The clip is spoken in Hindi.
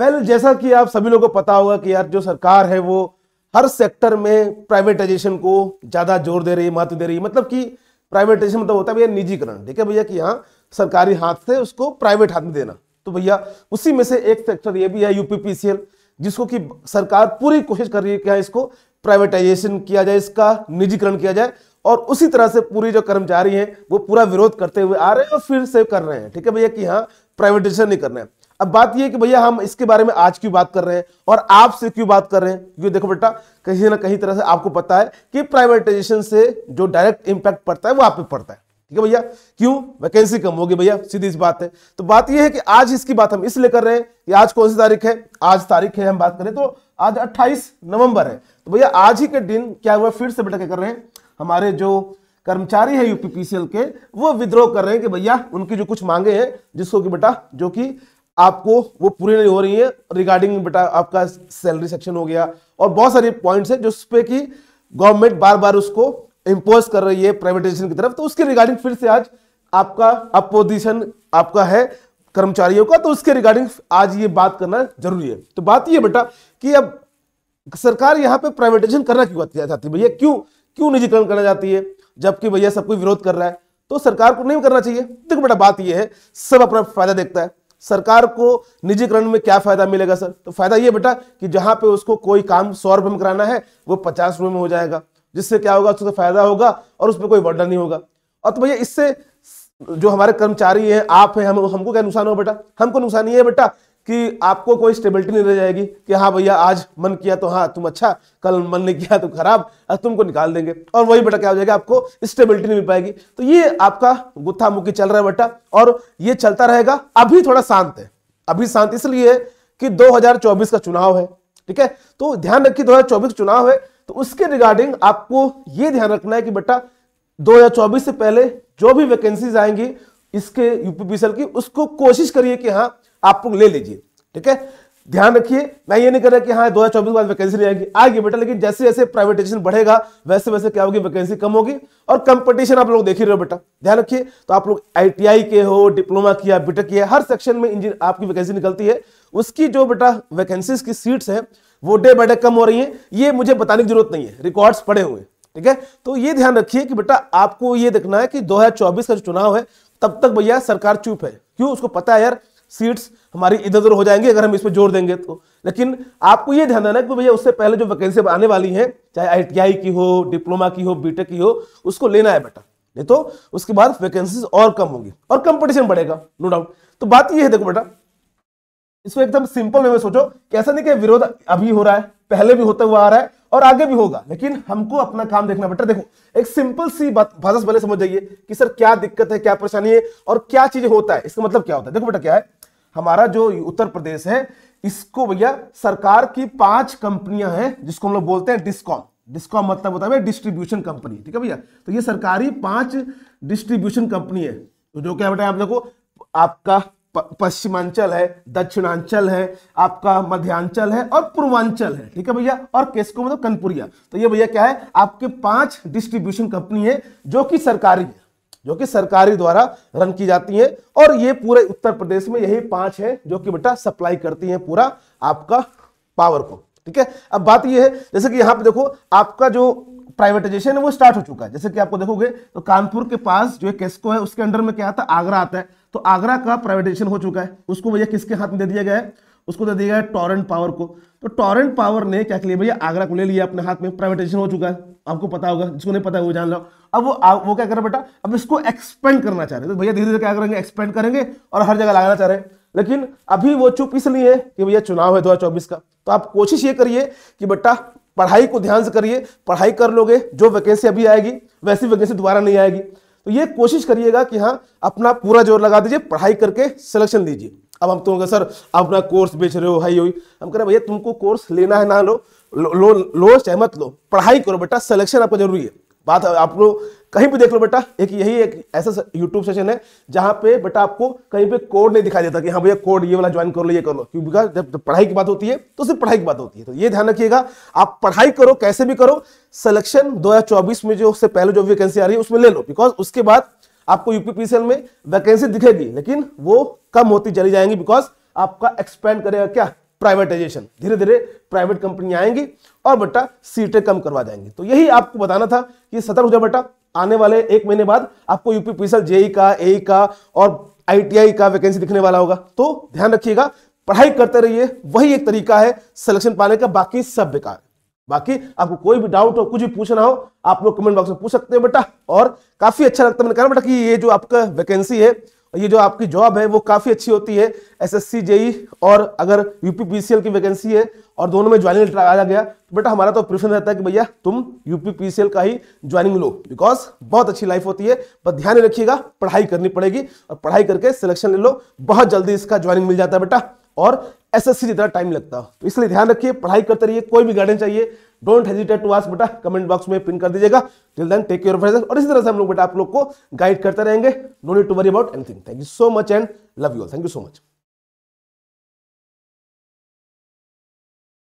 वेल well, जैसा कि आप सभी लोगों को पता होगा कि यार जो सरकार है वो हर सेक्टर में प्राइवेटाइजेशन को ज़्यादा जोर दे रही है महत्व दे रही है मतलब कि प्राइवेटाइजेशन मतलब होता है भैया निजीकरण ठीक है भैया कि यहाँ सरकारी हाथ से उसको प्राइवेट हाथ में देना तो भैया उसी में से एक सेक्टर ये भी है यूपीपीसीएल जिसको कि सरकार पूरी कोशिश कर रही है कि हाँ इसको प्राइवेटाइजेशन किया जाए इसका निजीकरण किया जाए और उसी तरह से पूरी जो कर्मचारी हैं वो पूरा विरोध करते हुए आ रहे हैं और फिर से कर रहे हैं ठीक है भैया कि हाँ प्राइवेटाइजेशन नहीं करना है अब बात यह कि भैया हम इसके बारे में आज क्यों बात कर रहे हैं और आपसे क्यों बात कर रहे हैं क्योंकि देखो बेटा कहीं ना कहीं तरह से आपको पता है कि प्राइवेटाइजेशन से जो डायरेक्ट इंपैक्ट पड़ता है वो आप पे पड़ता है ठीक है भैया क्यों वैकेंसी कम होगी भैया सीधी सी बात है तो बात यह है कि आज इसकी बात हम इसलिए कर रहे हैं कि आज कौन सी तारीख है आज तारीख है हम बात करें तो आज अट्ठाईस नवंबर है तो भैया आज ही के दिन क्या हुआ फिर से बेटा क्या कर रहे हैं हमारे जो कर्मचारी है यूपीपीसीएल के वो विद्रोह कर रहे हैं कि भैया उनकी जो कुछ मांगे हैं जिसको कि बेटा जो कि आपको वो पूरी नहीं हो रही है रिगार्डिंग बेटा आपका सैलरी सेक्शन हो गया और बहुत सारे पॉइंट्स हैं जिस पे कि गवर्नमेंट बार बार उसको इम्पोज कर रही है प्राइवेटाइजेशन की तरफ तो उसके रिगार्डिंग फिर से आज आपका अपोजिशन आपका है कर्मचारियों का तो उसके रिगार्डिंग आज ये बात करना जरूरी है तो बात ये बेटा कि अब सरकार यहाँ पे प्राइवेटाइजेशन करना क्यों चाहती है भैया क्यों क्यों निजीकरण करना चाहती है जबकि भैया सब कोई विरोध कर रहा है तो सरकार को नहीं करना चाहिए देखो बेटा बात यह है सब अपना फायदा देखता है सरकार को निजीकरण में क्या फायदा मिलेगा सर तो फायदा ये बेटा कि जहां पे उसको कोई काम सौ रुपए में कराना है वो पचास रुपए में हो जाएगा जिससे क्या होगा उसको तो फायदा होगा और उसमें कोई बर्डन नहीं होगा और तो भैया इससे जो हमारे कर्मचारी हैं आप हैं हम हमको क्या नुकसान हो बेटा हमको नुकसान ये है बेटा कि आपको कोई स्टेबिलिटी नहीं रह जाएगी कि हाँ भैया आज मन किया तो हाँ तुम अच्छा कल मन नहीं किया तो खराब तुमको निकाल देंगे और वही बेटा क्या हो जाएगा आपको स्टेबिलिटी नहीं मिल पाएगी तो ये आपका गुत्था मुक्की चल रहा है बेटा और ये चलता रहेगा अभी थोड़ा शांत है अभी शांत इसलिए कि 2024 का चुनाव है ठीक है तो ध्यान रखिए दो चुनाव है तो उसके रिगार्डिंग आपको ये ध्यान रखना है कि बेटा दो से पहले जो भी वैकेंसीज आएंगी इसके यूपीपीसीएल की उसको कोशिश करिए कि हाँ आप लोग ले लीजिए ठीक है ध्यान रखिए मैं ये नहीं कर रहा कि हाँ दो हजार चौबीस के बाद वैकेंसी नहीं आएगी आएगी बेटा लेकिन जैसे जैसे प्राइवेटाइजेशन बढ़ेगा वैसे वैसे क्या होगी वैकेंसी कम होगी और कंपटीशन आप लोग देख ही रहे हो बेटा ध्यान रखिए तो आप लोग आईटीआई के हो डिप्लोमा किया बीटेक किया हर सेक्शन में इंजीनियर आपकी वैकेंसी निकलती है उसकी जो बेटा वैकेंसी की सीट्स है वो डे बाय डे कम हो रही है ये मुझे बताने की जरूरत नहीं है रिकॉर्ड्स पड़े हुए ठीक है तो ये ध्यान रखिए कि बेटा आपको ये देखना है कि चौबीस का जो चुनाव है तब तक भैया सरकार चुप है क्यों उसको पता है यार सीट्स हमारी इधर उधर हो जाएंगे अगर हम इस पर जोर देंगे तो लेकिन आपको ये ध्यान देना कि भैया उससे पहले जो वैकेंसी आने वाली है चाहे आईटीआई की हो डिप्लोमा की हो बीटेक की हो उसको लेना है बेटा नहीं तो उसके बाद वैकेंसीज और कम होगी और कंपटीशन बढ़ेगा नो डाउट तो बात ये है देखो बेटा इसको एकदम सिंपल वे में सोचो कैसा नहीं क्या विरोध अभी हो रहा है पहले भी होता हुआ आ रहा है और आगे भी होगा लेकिन हमको अपना काम देखना बेटा देखो एक सिंपल सी बात भाषा से पहले समझ जाइए कि सर क्या दिक्कत है क्या परेशानी है और क्या चीज होता है इसका मतलब क्या होता है देखो बेटा क्या है हमारा जो उत्तर प्रदेश है इसको भैया सरकार की पांच कंपनियां हैं जिसको हम लोग बोलते हैं डिस्कॉम डिस्कॉम मतलब होता है डिस्ट्रीब्यूशन कंपनी ठीक है भैया तो ये सरकारी पांच डिस्ट्रीब्यूशन कंपनी है जो क्या बताया आप लोग आपका पश्चिमांचल है दक्षिणांचल है आपका मध्यांचल है और पूर्वांचल है ठीक है भैया और केसको मतलब तो कनपुरिया तो ये भैया क्या है आपके पांच डिस्ट्रीब्यूशन कंपनी है जो कि सरकारी है जो कि सरकारी द्वारा रन की जाती हैं और ये पूरे उत्तर प्रदेश में यही पांच हैं जो कि बेटा सप्लाई करती हैं पूरा आपका पावर को ठीक है अब बात ये है जैसे कि यहां पे देखो आपका जो प्राइवेटाइजेशन है वो स्टार्ट हो चुका है जैसे कि आपको देखोगे तो कानपुर के पास जो केस्को है उसके अंडर में क्या आता है आगरा आता है तो आगरा का प्राइवेटाइजेशन हो चुका है उसको भैया किसके हाथ में दे दिया गया है उसको दे दिया गया है टॉरेंट पावर को तो टॉरेंट पावर ने क्या किया भैया आगरा को ले लिया अपने हाथ में प्राइवेटाइजेशन हो चुका है आपको पता होगा जिसको नहीं पता है वो जान लो अब वो आ, वो क्या कर रहे बेटा अब इसको एक्सपेंड करना चाह रहे तो भैया धीरे धीरे क्या करेंगे एक्सपेंड करेंगे और हर जगह लगाना चाह रहे हैं लेकिन अभी वो चुप इसलिए कि भैया चुनाव है दो का तो आप कोशिश ये करिए कि बेटा पढ़ाई को ध्यान से करिए पढ़ाई कर लोगे जो वैकेंसी अभी आएगी वैसी वैकेंसी दोबारा नहीं आएगी तो ये कोशिश करिएगा कि हाँ अपना पूरा जोर लगा दीजिए पढ़ाई करके सिलेक्शन दीजिए अब हम तुम सर आप अपना कोर्स बेच रहे हो हाई हुई हम कह रहे भैया तुमको कोर्स लेना है ना लो लो लो, लो चाहे मत लो पढ़ाई करो बेटा सिलेक्शन आपको जरूरी है बात आप लोग कहीं पे देख लो बेटा एक यही एक ऐसा यूट्यूब सेशन है जहां पे बेटा आपको कहीं पे कोड नहीं दिखाई देता कि हाँ भैया कोड ये वाला ज्वाइन कर लो ये कर लो क्योंकि जब, जब पढ़ाई की बात होती है तो सिर्फ पढ़ाई की बात होती है तो ये ध्यान रखिएगा आप पढ़ाई करो कैसे भी करो सिलेक्शन दो में जो उससे पहले जो वैकेंसी आ रही है उसमें ले लो बिकॉज उसके बाद आपको यूपीपीसीएल में वैकेंसी दिखेगी लेकिन वो कम होती चली जाएंगी बिकॉज आपका एक्सपेंड करेगा क्या प्राइवेटाइजेशन धीरे धीरे प्राइवेट कंपनी आएंगी और बेटा सीटें कम करवा जाएंगी तो यही आपको बताना था कि सतर्क हो जाओ बेटा आने वाले एक महीने बाद आपको यूपीपीसीएल जेई का ए का और आईटीआई का वैकेंसी दिखने वाला होगा तो ध्यान रखिएगा पढ़ाई करते रहिए वही एक तरीका है सिलेक्शन पाने का बाकी सब बेकार बाकी आपको कोई भी डाउट हो कुछ भी पूछना हो आप लोग कमेंट बॉक्स में पूछ सकते हैं बेटा और काफ़ी अच्छा लगता है मैंने कहा बेटा कि ये जो आपका वैकेंसी है ये जो आपकी जॉब है वो काफ़ी अच्छी होती है एसएससी जेई e और अगर यूपी पीसीएल की वैकेंसी है और दोनों में ज्वाइनिंग लेटर आया गया तो बेटा हमारा तो प्रिफरेंस रहता है कि भैया तुम यूपी पीसीएल का ही ज्वाइनिंग लो बिकॉज बहुत अच्छी लाइफ होती है पर ध्यान रखिएगा पढ़ाई करनी पड़ेगी और पढ़ाई करके सिलेक्शन ले लो बहुत जल्दी इसका ज्वाइनिंग मिल जाता है बेटा और सी जितना टाइम लगता तो इसलिए ध्यान रखिए पढ़ाई करते रहिए कोई भी गाइडेंस चाहिए डोंट हेजिटेट टू आस्क बेटा कमेंट बॉक्स में पिन कर दीजिएगा till then take off Fraser और इसी तरह से हम लोग बेटा आप लोग को गाइड करते रहेंगे no need to worry about anything thank you so much and love you all thank you so much